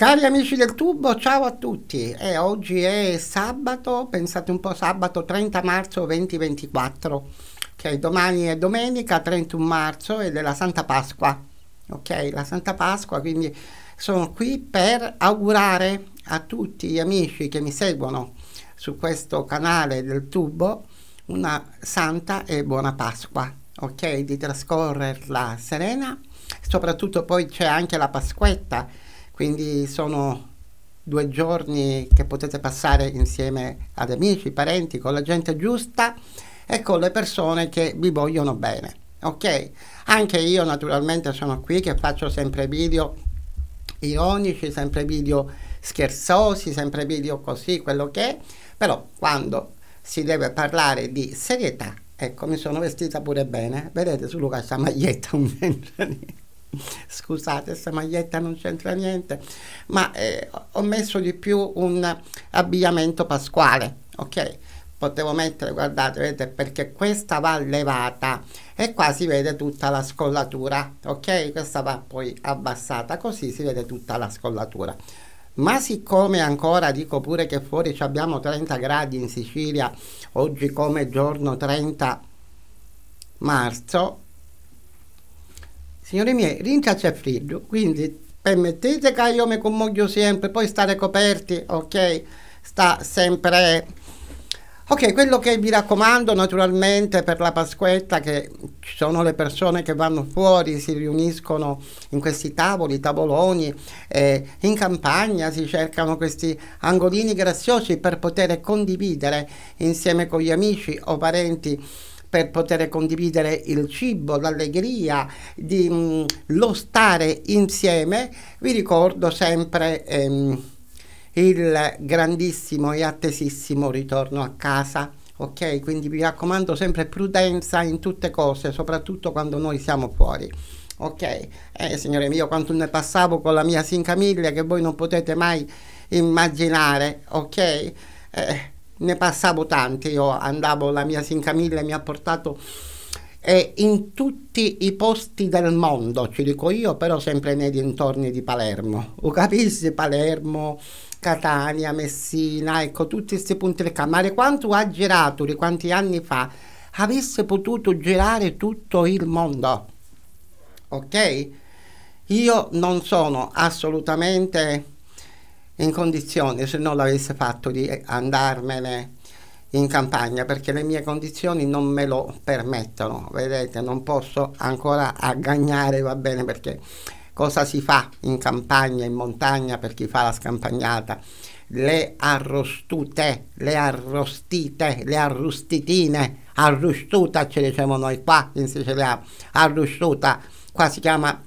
Cari amici del tubo, ciao a tutti. Eh, oggi è sabato, pensate un po' sabato 30 marzo 2024, ok? Domani è domenica 31 marzo ed è la Santa Pasqua, ok? La Santa Pasqua, quindi sono qui per augurare a tutti gli amici che mi seguono su questo canale del tubo una santa e buona Pasqua, ok? Di trascorrerla serena, soprattutto poi c'è anche la Pasquetta quindi sono due giorni che potete passare insieme ad amici, parenti, con la gente giusta e con le persone che vi vogliono bene. Ok? Anche io naturalmente sono qui che faccio sempre video ironici, sempre video scherzosi, sempre video così, quello che è, però quando si deve parlare di serietà, ecco, mi sono vestita pure bene, vedete su Luca sta maglietta un ventre scusate, questa maglietta non c'entra niente, ma eh, ho messo di più un abbigliamento pasquale, ok? Potevo mettere, guardate, vedete, perché questa va levata e qua si vede tutta la scollatura, ok? Questa va poi abbassata, così si vede tutta la scollatura. Ma siccome ancora dico pure che fuori abbiamo 30 gradi in Sicilia, oggi come giorno 30 marzo, Signori miei, rincia c'è freddo, quindi permettete che io mi commuoio sempre, poi stare coperti, ok? Sta sempre... Ok, quello che vi raccomando naturalmente per la Pasquetta, che ci sono le persone che vanno fuori, si riuniscono in questi tavoli, tavoloni, eh, in campagna si cercano questi angolini graziosi per poter condividere insieme con gli amici o parenti per poter condividere il cibo, l'allegria, di, mh, mm, lo stare insieme, vi ricordo sempre ehm, il grandissimo e attesissimo ritorno a casa. Ok, quindi vi raccomando sempre prudenza in tutte cose, soprattutto quando noi siamo fuori. Ok, eh, signore mio, quanto ne passavo con la mia sincamiglia che voi non potete mai immaginare. Ok, eh, ne passavo tante, io andavo, la mia Sincamilla mi ha portato eh, in tutti i posti del mondo, ci dico io, però sempre nei dintorni di Palermo, o capisci Palermo, Catania, Messina, ecco tutti questi punti del campo, ma quanto ha girato di quanti anni fa, avesse potuto girare tutto il mondo, ok? Io non sono assolutamente in condizione, se non l'avesse fatto, di eh, andarmene in campagna perché le mie condizioni non me lo permettono. Vedete, non posso ancora aggagnare, va bene, perché cosa si fa in campagna, in montagna per chi fa la scampagnata? Le arrostute, le arrostite, le arrustitine, arrustuta ce le siamo noi qua in Sicilia, arrustuta, qua si chiama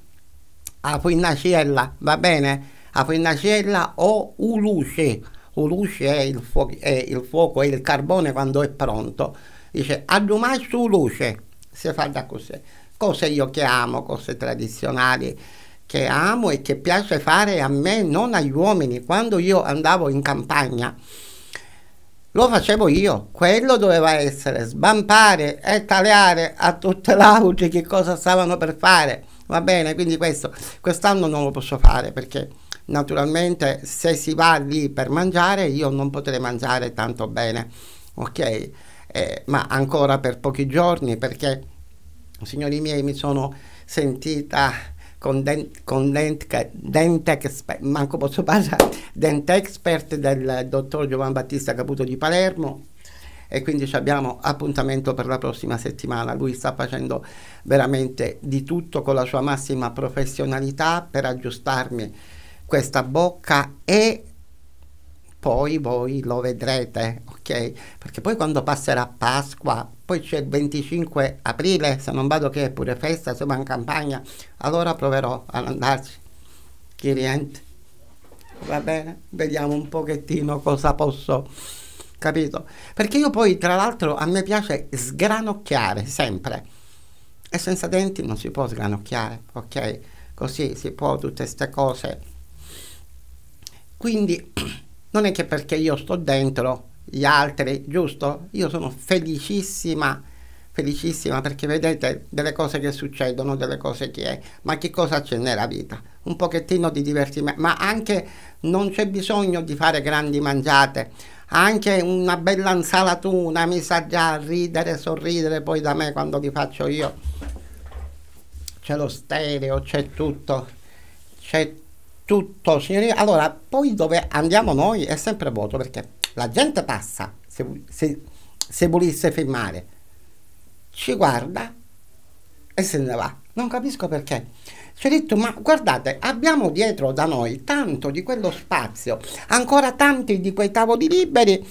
apuinnaciella, va bene? a Pennacella o Uluse, Uluse è il, è il, fuoco, è il carbone quando è pronto, dice a domani su Uluse, si fa da così, cose io che amo, cose tradizionali che amo e che piace fare a me, non agli uomini, quando io andavo in campagna lo facevo io, quello doveva essere sbampare e tagliare a tutte le auto che cosa stavano per fare. Va bene, quindi questo quest'anno non lo posso fare perché naturalmente se si va lì per mangiare io non potrei mangiare tanto bene, ok? Eh, ma ancora per pochi giorni perché, signori miei, mi sono sentita con, den, con dent, expert, manco posso parlare, dentexpert del dottor Giovan Battista Caputo di Palermo e quindi abbiamo appuntamento per la prossima settimana. Lui sta facendo veramente di tutto con la sua massima professionalità per aggiustarmi questa bocca e poi voi lo vedrete, ok? Perché poi quando passerà Pasqua, poi c'è il 25 aprile, se non vado che è pure festa, siamo in campagna, allora proverò ad andarci. Chi rientra? Va bene? Vediamo un pochettino cosa posso capito? Perché io poi, tra l'altro, a me piace sgranocchiare sempre. E senza denti non si può sgranocchiare, ok? Così si può tutte queste cose. Quindi non è che perché io sto dentro gli altri, giusto? Io sono felicissima, felicissima perché vedete delle cose che succedono, delle cose che è, ma che cosa c'è nella vita? Un pochettino di divertimento, ma anche non c'è bisogno di fare grandi mangiate anche una bella insalatuna mi sa già ridere, sorridere poi da me quando li faccio io. C'è lo stereo, c'è tutto, c'è tutto. Signori, allora, poi dove andiamo noi è sempre vuoto perché la gente passa, se, se, se volesse filmare, ci guarda e se ne va. Non capisco perché ci ho detto ma guardate abbiamo dietro da noi tanto di quello spazio, ancora tanti di quei tavoli liberi,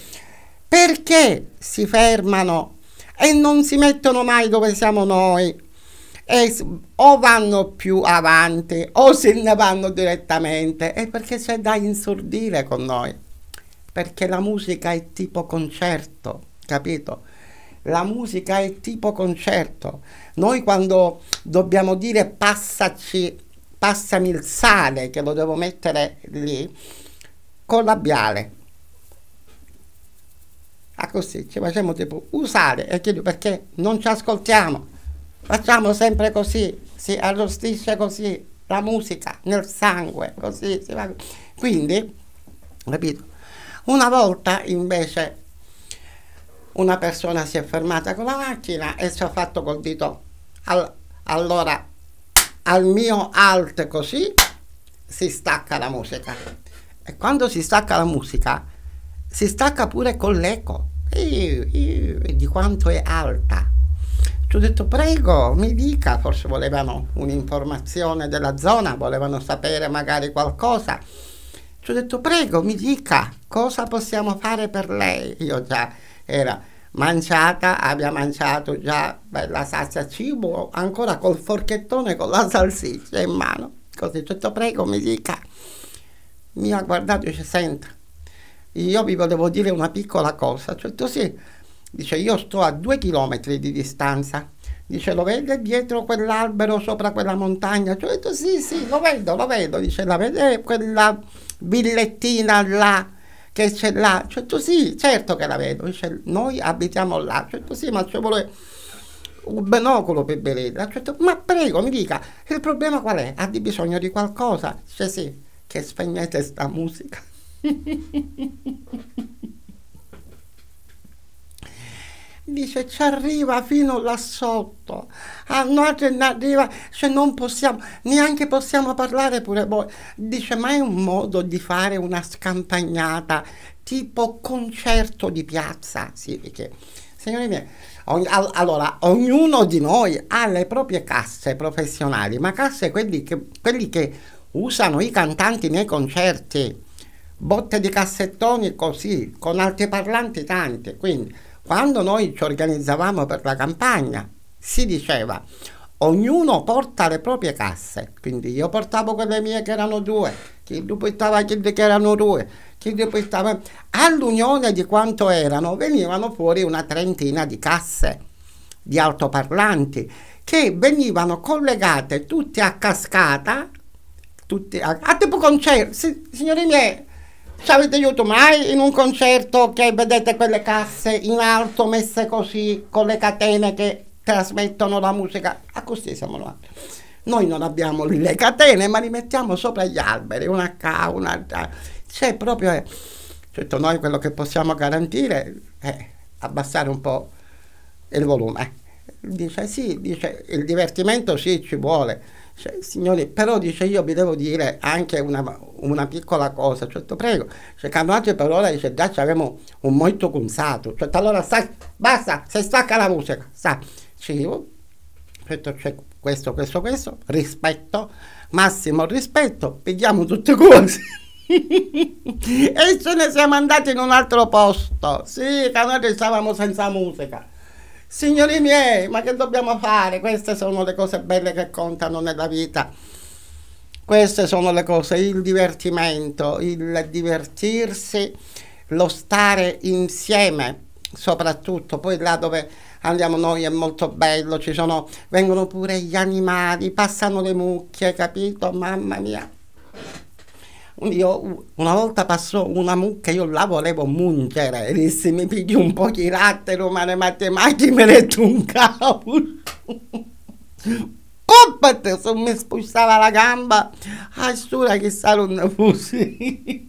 perché si fermano e non si mettono mai dove siamo noi? E o vanno più avanti o se ne vanno direttamente, è perché c'è da insordire con noi, perché la musica è tipo concerto, capito? la musica è tipo concerto. Noi quando dobbiamo dire passaci, passami il sale che lo devo mettere lì, col labiale. Ah così, ci facciamo tipo usare e chiedo perché non ci ascoltiamo. Facciamo sempre così, si arrostisce così la musica nel sangue, così si va. Quindi, capito? Una volta invece una persona si è fermata con la macchina e ci ha fatto col dito. All allora, al mio alt così si stacca la musica. E quando si stacca la musica, si stacca pure con l'eco. Di quanto è alta. Ci ho detto, prego, mi dica, forse volevano un'informazione della zona, volevano sapere magari qualcosa. Ci ho detto, prego, mi dica cosa possiamo fare per lei. Io già era manciata, abbia mangiato già bella salsa cibo, ancora col forchettone con la salsiccia in mano. Così, tutto prego, mi dica. Mi ha guardato e dice, senta, io vi volevo dire una piccola cosa. Cioè, certo, tu sì, dice, io sto a due chilometri di distanza. Dice, lo vede dietro quell'albero, sopra quella montagna? Cioè, certo, tu sì, sì, lo vedo, lo vedo. Dice, la vede quella villettina là? che c'è là, cioè tu sì, certo che la vedo, cioè, noi abitiamo là, cioè tu sì, ma ci vuole un binocolo per vederla, cioè, certo, ma prego mi dica, il problema qual è? Ha bisogno di qualcosa? Cioè sì, che spegnete sta musica. dice ci arriva fino là sotto a ah, noi arriva cioè non possiamo neanche possiamo parlare pure voi dice ma è un modo di fare una scampagnata tipo concerto di piazza sì perché signori miei ogni, all, allora ognuno di noi ha le proprie casse professionali ma casse quelli che, quelli che usano i cantanti nei concerti botte di cassettoni così con altoparlanti tanti quindi quando noi ci organizzavamo per la campagna, si diceva ognuno porta le proprie casse, quindi io portavo quelle mie che erano due, chi portava quelle che erano due, chi portava... All'unione di quanto erano venivano fuori una trentina di casse, di altoparlanti, che venivano collegate tutte a cascata, tutte a, a tipo concerto, signori miei, ci avete aiuto mai in un concerto che vedete quelle casse in alto messe così con le catene che trasmettono la musica? A così siamo noi. Noi non abbiamo lì le catene, ma li mettiamo sopra gli alberi, una qua, un'altra. C'è proprio. Certo, noi quello che possiamo garantire è abbassare un po' il volume. Dice sì, dice il divertimento sì ci vuole cioè, signori, però dice io vi devo dire anche una, una piccola cosa, certo prego, cioè Cannaccio per ora dice già abbiamo un molto consato, cioè allora sai, basta, se stacca la musica, sa, ci oh, certo, c'è questo, questo, questo, rispetto, massimo rispetto, vediamo tutte cose. e ce ne siamo andati in un altro posto, sì, Cannaccio stavamo senza musica. Signori miei, ma che dobbiamo fare? Queste sono le cose belle che contano nella vita. Queste sono le cose, il divertimento, il divertirsi, lo stare insieme, soprattutto poi là dove andiamo noi è molto bello, ci sono, vengono pure gli animali, passano le mucche, capito? Mamma mia. Io una volta passò una mucca, io la volevo mungere, e disse mi pigli un po' di latte, romane matematiche, me ne un cavolo. Compate, se mi spostava la gamba, assura ah, che non fossi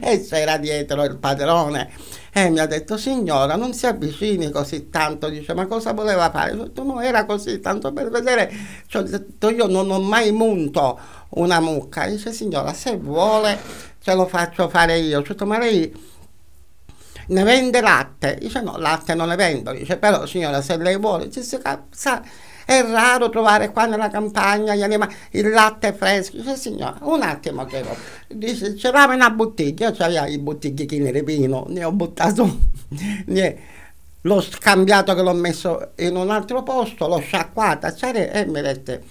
E c'era dietro il padrone e mi ha detto signora non si avvicini così tanto dice ma cosa voleva fare ho detto no era così tanto per vedere cioè, ho detto io non ho mai munto una mucca. Dice signora se vuole ce lo faccio fare io. Cioè, ma lei ne vende latte? Dice no, latte non ne vendo. Dice però signora se lei vuole, dice, sa, è raro trovare qua nella campagna gli animali, il latte fresco. Dice signora, un attimo che lo... Dice c'eravamo una bottiglia, io c'avevo i bottiglichini di vino, ne ho buttato l'ho scambiato che l'ho messo in un altro posto, l'ho sciacquata, e mi mette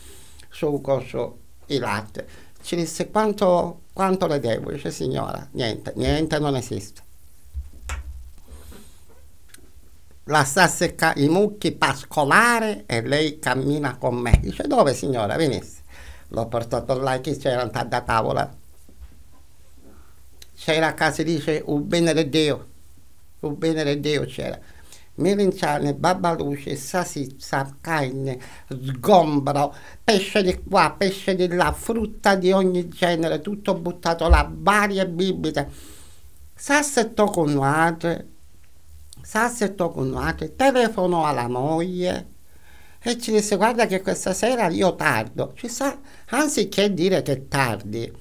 su coso il latte. Ci disse quanto, quanto le devo? Dice signora, niente, niente non esiste. La sta seccando i mucchi pascolare e lei cammina con me. Dice dove signora? Venisse. L'ho portato là, che c'era andato da tavola? C'era a casa, dice, un bene di Dio, un bene di Dio c'era Melenciane, Babaluce, Sasizza, Caine, Sgombro, pesce di qua, pesce di là, frutta di ogni genere, tutto buttato là, varie bibite. Sassetto con madre, sassetto con madre, telefono alla moglie e ci disse guarda che questa sera io tardo, ci sa, anziché dire che è tardi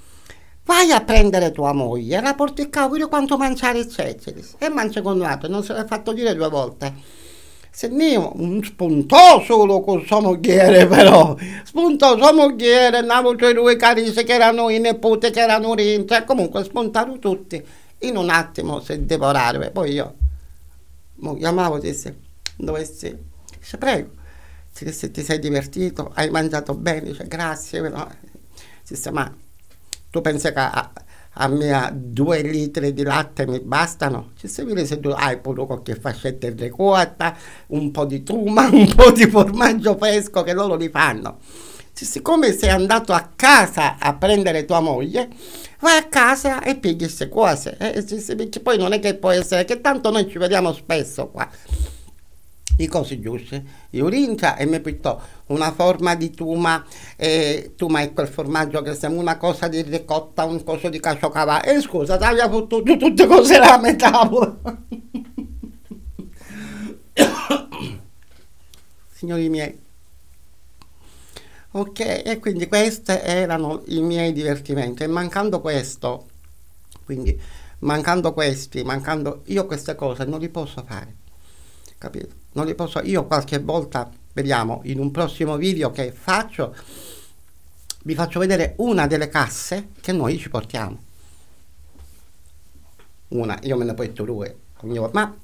vai a prendere tua moglie, la porti a casa quanto mangiare il ceceris. E mangia con l'altro, non se l'è fatto dire due volte. Se ne un mm, spuntò solo con sua mogliere, però, spuntò sua mogliere, andavo avevo cioè due carisi che erano i nipoti, che erano e comunque spuntato tutti, in un attimo si devorarono. Poi io, mi chiamavo, e disse, dove sei? Dice, prego, se ti sei divertito, hai mangiato bene, dice, grazie, però, disse, ma tu pensi che a, a mia due litri di latte mi bastano? Ci si vede se tu hai pure qualche fascetta di ricotta, un po' di truma, un po' di formaggio fresco che loro li fanno. Cioè, siccome sei andato a casa a prendere tua moglie, vai a casa e pigli queste cose. Eh? Cioè, poi non è che può essere che tanto noi ci vediamo spesso qua di cose giuste. L'urincia e mi pittò una forma di tuma, e tuma è quel formaggio che sembra una cosa di ricotta, un coso di caciocavallo. E eh, scusa, taglia fottuto tutte cose là a Signori miei. Ok, e quindi questi erano i miei divertimenti. E mancando questo, quindi mancando questi, mancando io queste cose non li posso fare capito? Non li posso, io qualche volta, vediamo, in un prossimo video che faccio, vi faccio vedere una delle casse che noi ci portiamo. Una, io me ne porto due, ogni volta. ma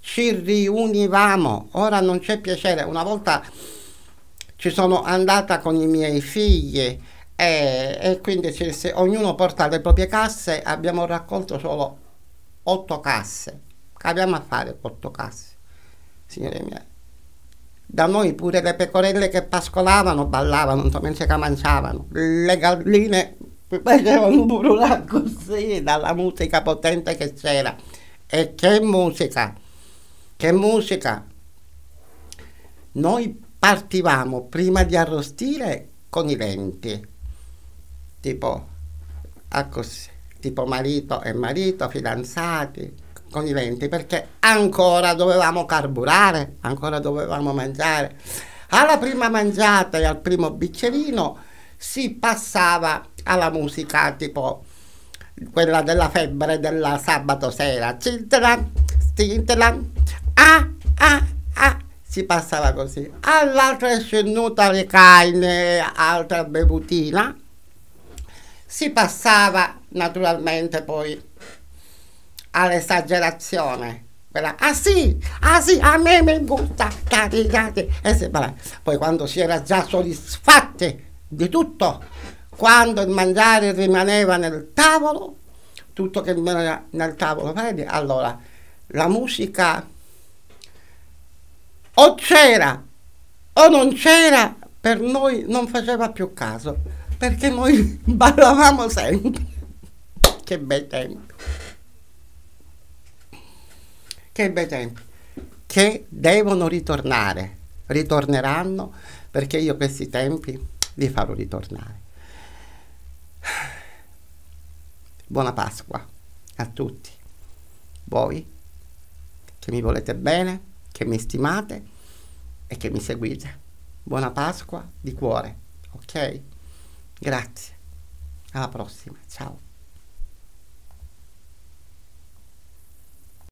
ci riunivamo, ora non c'è piacere, una volta ci sono andata con i miei figli e, e quindi ci, se ognuno porta le proprie casse, abbiamo raccolto solo 8 casse, che abbiamo a fare 8 casse? signore mie. Da noi pure le pecorelle che pascolavano ballavano, non so mentre che mangiavano. Le galline facevano burulare così dalla musica potente che c'era. E che musica! Che musica! Noi partivamo prima di arrostire con i venti, tipo, così, tipo marito e marito, fidanzati con i venti perché ancora dovevamo carburare, ancora dovevamo mangiare. Alla prima mangiata e al primo bicchierino si passava alla musica tipo quella della febbre della sabato sera. Cintela, cintela, ah, ah, ah, si passava così. All'altra è le carne, altra bevutina. Si passava naturalmente poi all'esagerazione. Quella, ah sì, ah sì, a me mi gusta, caricate. E se, vabbè. Poi quando si era già soddisfatti di tutto, quando il mangiare rimaneva nel tavolo, tutto che rimaneva nel tavolo, allora la musica o c'era o non c'era, per noi non faceva più caso, perché noi ballavamo sempre. che bei tempi. che bei tempi, che devono ritornare, ritorneranno perché io questi tempi li farò ritornare. Buona Pasqua a tutti, voi che mi volete bene, che mi stimate e che mi seguite. Buona Pasqua di cuore, ok? Grazie, alla prossima, ciao.